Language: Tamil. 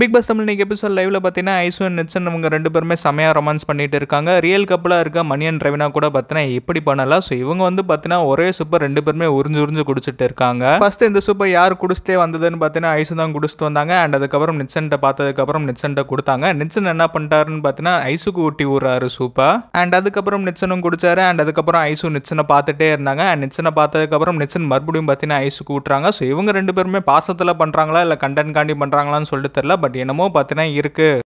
பிக் பாஸ் தமிழ் இன்றைக்கி எபிசோட் லைவில் பார்த்தீங்கன்னா ஐஸ்வன் நிச்சன் அவங்க ரெண்டு பேருமே செமையாக ரொமான்ஸ் பண்ணிட்டு இருக்காங்க ரியல் கப்பலாக இருக்க மணியன் ரவினா கூட பார்த்தீங்கன்னா இப்படி பண்ணலாம் ஸோ இவங்க வந்து பார்த்தீங்கன்னா ஒரே சூப்பர் ரெண்டு பேருமே உறிஞ்சு உறிஞ்சு குடிச்சிட்டு இருக்காங்க ஃபர்ஸ்ட் இந்த சூப்பர் யார் குடிச்சிட்டே வந்ததுன்னு பார்த்தீங்கன்னா ஐசு தான் குடிச்சிட்டு வந்தாங்க அண்ட் அதுக்கப்புறம் நிச்சன்ட்ட பார்த்ததுக்கப்புறம் நிச்சன்ட்ட கொடுத்தாங்க நிச்சன் என்ன பண்ணிட்டாருன்னு பார்த்தீங்கன்னா ஐசுக்கு ஊட்டி ஊறாரு சூப்பர் அண்ட் அதுக்கப்புறம் நிச்சனும் குடிச்சாரு அண்ட் அதுக்கப்புறம் ஐசு நிச்சனை பார்த்துட்டே இருந்தாங்க அண்ட் நிச்சனை பார்த்ததுக்கப்புறம் நிச்சன் மறுபடியும் பார்த்தீங்கன்னா ஐசுக்கு ஊட்டுறாங்க ஸோ இவங்க ரெண்டு பேருமே பாசத்தில் பண்ணுறாங்களா இல்லை காண்டி பண்ணுறாங்களான்னு சொல்லிட்டு தெரில பட் என்னமோ பார்த்தீங்கன்னா இருக்குது